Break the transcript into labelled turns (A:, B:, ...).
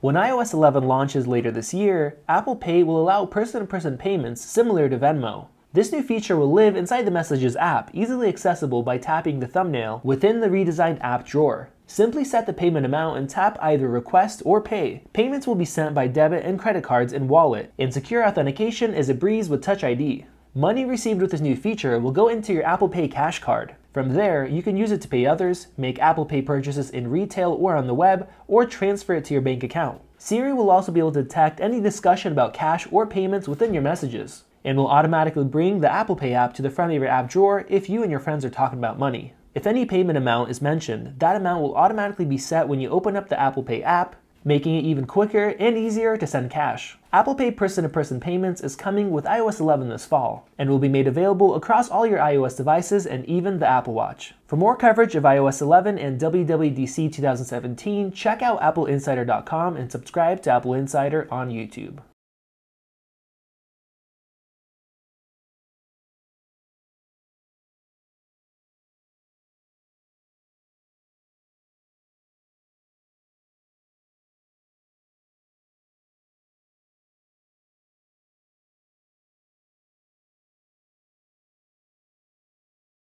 A: When iOS 11 launches later this year, Apple Pay will allow person-to-person payments similar to Venmo. This new feature will live inside the Messages app, easily accessible by tapping the thumbnail within the redesigned app drawer. Simply set the payment amount and tap either Request or Pay. Payments will be sent by debit and credit cards in Wallet, and secure authentication is a breeze with Touch ID. Money received with this new feature will go into your Apple Pay Cash Card. From there, you can use it to pay others, make Apple Pay purchases in retail or on the web, or transfer it to your bank account. Siri will also be able to detect any discussion about cash or payments within your messages, and will automatically bring the Apple Pay app to the front of your app drawer if you and your friends are talking about money. If any payment amount is mentioned, that amount will automatically be set when you open up the Apple Pay app, making it even quicker and easier to send cash. Apple Pay person-to-person payments is coming with iOS 11 this fall and will be made available across all your iOS devices and even the Apple Watch. For more coverage of iOS 11 and WWDC 2017, check out appleinsider.com and subscribe to Apple Insider on YouTube.